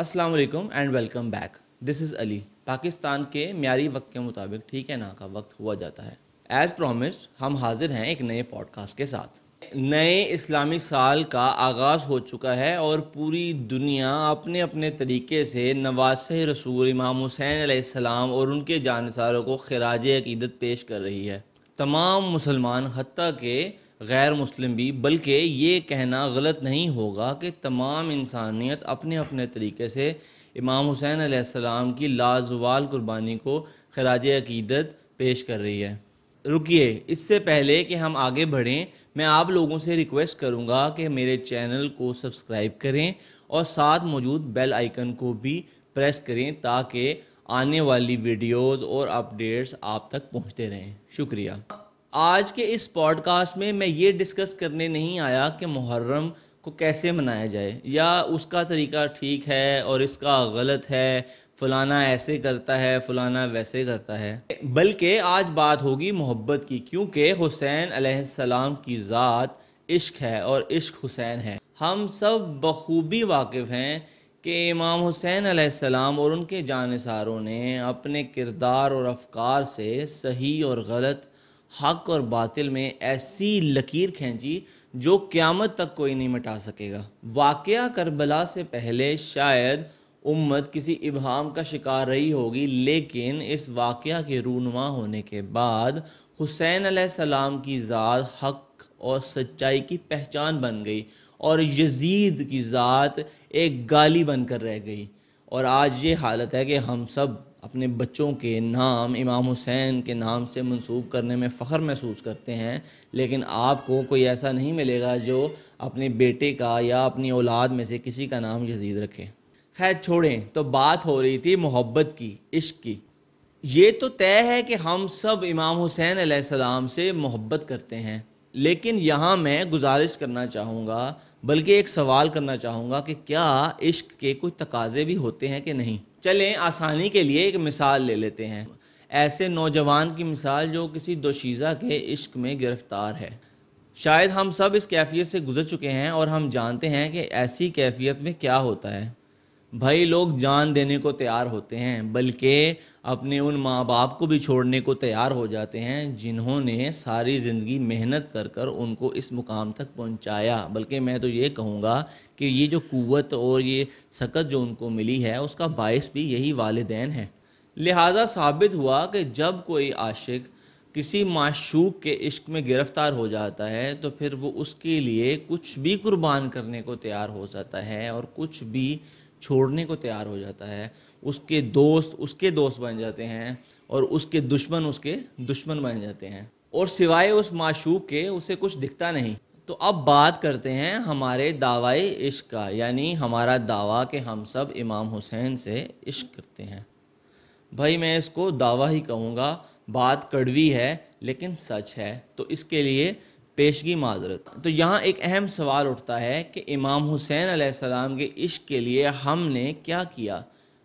अस्सलाम वालेकुम and welcome back this is Ali Pakistan के म्यारी वक्त के मुताबिक ठीक है ना का वक्त हुआ जाता है एज़ प्रॉमिस हम हाजिर हैं एक नए पॉडकास्ट के साथ नए इस्लामी साल का आगाज़ हो चुका है और पूरी दुनिया अपने अपने तरीके से नवाज रसूल इमाम हुसैन सलाम और उनके जानसारों को खराज अकीदत पेश कर रही है तमाम मुसलमान हती के गैर मुस्लिम भी बल्कि ये कहना गलत नहीं होगा कि तमाम इंसानियत अपने अपने तरीके से इमाम हुसैन आसमाम की लाजवाल कुर्बानी को खराज अकीदत पेश कर रही है रुकिए इससे पहले कि हम आगे बढ़ें मैं आप लोगों से रिक्वेस्ट करूंगा कि मेरे चैनल को सब्सक्राइब करें और साथ मौजूद बेल आइकन को भी प्रेस करें ताकि आने वाली वीडियोस और अपडेट्स आप तक पहुंचते रहें शुक्रिया आज के इस पॉडकास्ट में मैं ये डिस्कस करने नहीं आया कि मुहर्रम को कैसे मनाया जाए या उसका तरीका ठीक है और इसका गलत है फलाना ऐसे करता है फलाना वैसे करता है बल्कि आज बात होगी मोहब्बत की क्योंकि हुसैन सलाम की ज़ात इश्क है और इश्क हुसैन है हम सब बखूबी वाकिफ़ हैं कि इमाम हुसैन सलाम और उनके जानसारों ने अपने किरदार और अफकार से सही और गलत हक और बातिल में ऐसी लकीर खींची जो क़्यामत तक कोई नहीं मिटा सकेगा वाक़ करबला से पहले शायद उम्मत किसी इबहम का शिकार रही होगी लेकिन इस वाक़ के रूनमा होने के बाद हुसैन आसमाम की ज़ात हक और सच्चाई की पहचान बन गई और यजीद की ज़ात एक गाली बनकर रह गई और आज ये हालत है कि हम सब अपने बच्चों के नाम इमाम हुसैन के नाम से मंसूब करने में फ़ख्र महसूस करते हैं लेकिन आपको कोई ऐसा नहीं मिलेगा जो अपने बेटे का या अपनी औलाद में से किसी का नाम यजीद रखे खैर छोड़ें तो बात हो रही थी मोहब्बत की इश्क की ये तो तय है कि हम सब इमाम हुसैन सलाम से मोहब्बत करते हैं लेकिन यहाँ मैं गुजारिश करना चाहूँगा बल्कि एक सवाल करना चाहूँगा कि क्या इश्क के कुछ तकाजे भी होते हैं कि नहीं चलें आसानी के लिए एक मिसाल ले लेते हैं ऐसे नौजवान की मिसाल जो किसी दोशीज़ा के इश्क में गिरफ्तार है शायद हम सब इस कैफियत से गुजर चुके हैं और हम जानते हैं कि ऐसी कैफियत में क्या होता है भाई लोग जान देने को तैयार होते हैं बल्कि अपने उन माँ बाप को भी छोड़ने को तैयार हो जाते हैं जिन्होंने सारी ज़िंदगी मेहनत कर कर उनको इस मुकाम तक पहुँचाया बल्कि मैं तो ये कहूँगा कि ये जो कुत और ये सकत जो उनको मिली है उसका बायस भी यही वालदेन है लिहाजा साबित हुआ कि जब कोई आशिक किसी माशूक के इश्क में गिरफ़्तार हो जाता है तो फिर वो उसके लिए कुछ भी कुर्बान करने को तैयार हो जाता है और कुछ भी छोड़ने को तैयार हो जाता है उसके दोस्त उसके दोस्त बन जाते हैं और उसके दुश्मन उसके दुश्मन बन जाते हैं और सिवाय उस माशूक के उसे कुछ दिखता नहीं तो अब बात करते हैं हमारे दावा इश्क का यानी हमारा दावा कि हम सब इमाम हुसैन से इश्क करते हैं भाई मैं इसको दावा ही कहूँगा बात कड़वी है लेकिन सच है तो इसके लिए पेशगी माजरत तो यहाँ एक अहम सवाल उठता है कि इमाम हुसैन आसमाम के इश्क के लिए हमने क्या किया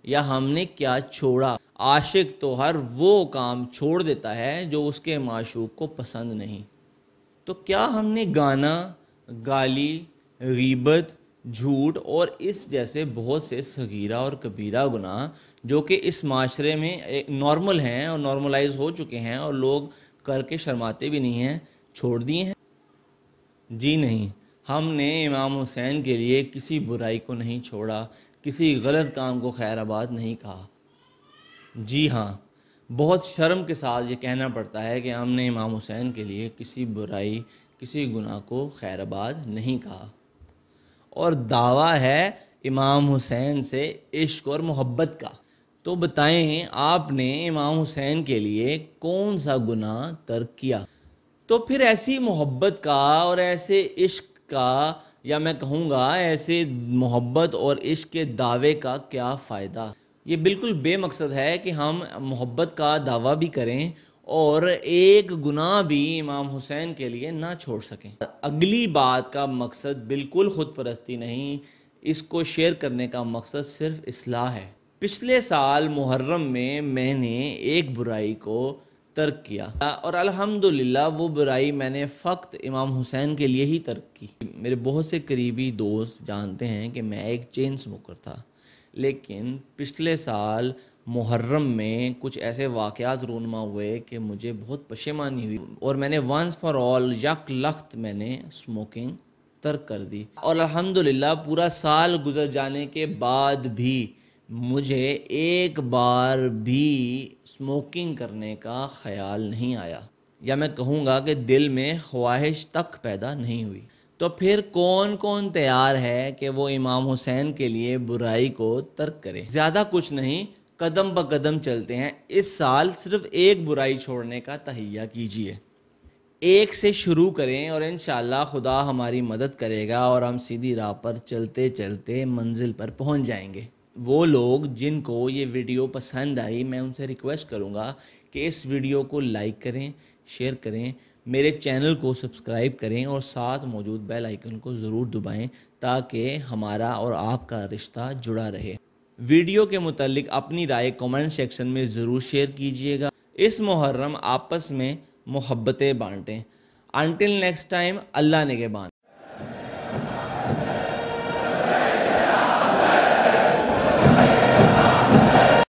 या हमने क्या छोड़ा आशिक तो हर वो काम छोड़ देता है जो उसके माशूक को पसंद नहीं तो क्या हमने गाना गाली गीबत झूठ और इस जैसे बहुत से सगीरा और कबीरा गुनाह जो कि इस माशरे में नॉर्मल हैं और नॉर्मलाइज हो चुके हैं और लोग करके शर्माते भी नहीं हैं छोड़ दिए हैं जी नहीं हमने इमाम हुसैन के लिए किसी बुराई को नहीं छोड़ा किसी गलत काम को खैर आबाद नहीं कहा जी हाँ बहुत शर्म के साथ ये कहना पड़ता है कि हमने इमाम हुसैन के लिए किसी बुराई किसी गुनाह को खैर आबाद नहीं कहा और दावा है इमाम हुसैन से इश्क और मोहब्बत का तो बताएं आपने इमाम हुसैन के लिए कौन सा गुनाह तर्क किया तो फिर ऐसी मोहब्बत का और ऐसे इश्क का या मैं कहूँगा ऐसे मोहब्बत और इश्क के दावे का क्या फ़ायदा ये बिल्कुल बेमकसद है कि हम मोहब्बत का दावा भी करें और एक गुनाह भी इमाम हुसैन के लिए ना छोड़ सकें अगली बात का मकसद बिल्कुल ख़ुद परस्ती नहीं इसको शेयर करने का मकसद सिर्फ असलाह है पिछले साल मुहर्रम में मैंने एक बुराई को तर्क किया और अल्हम्दुलिल्लाह वो बुराई मैंने फ़क्त इमाम हुसैन के लिए ही तर्क की मेरे बहुत से करीबी दोस्त जानते हैं कि मैं एक चेन स्मोकर था लेकिन पिछले साल मुहर्रम में कुछ ऐसे वाक़ात रूनमा हुए कि मुझे बहुत पशेमानी हुई और मैंने वंस फॉर ऑल यक लख्त मैंने स्मोकिंग तर्क कर दी और अलहमदिल्ला पूरा साल गुजर जाने के बाद भी मुझे एक बार भी स्मोकिंग करने का ख्याल नहीं आया या मैं कहूँगा कि दिल में ख्वाहिश तक पैदा नहीं हुई तो फिर कौन कौन तैयार है कि वो इमाम हुसैन के लिए बुराई को तर्क करे ज़्यादा कुछ नहीं कदम ब कदम चलते हैं इस साल सिर्फ एक बुराई छोड़ने का तहिया कीजिए एक से शुरू करें और इन खुदा हमारी मदद करेगा और हम सीधी राह पर चलते चलते मंजिल पर पहुंच जाएंगे वो लोग जिनको ये वीडियो पसंद आई मैं उनसे रिक्वेस्ट करूँगा कि इस वीडियो को लाइक करें शेयर करें मेरे चैनल को सब्सक्राइब करें और साथ मौजूद बेल आइकन को ज़रूर दबाएं ताकि हमारा और आपका रिश्ता जुड़ा रहे वीडियो के मुतलिक अपनी राय कमेंट सेक्शन में ज़रूर शेयर कीजिएगा इस मुहर्रम आपस में मोहब्बतें बांटें अनटिल नेक्स्ट टाइम अल्लाह नेगेबान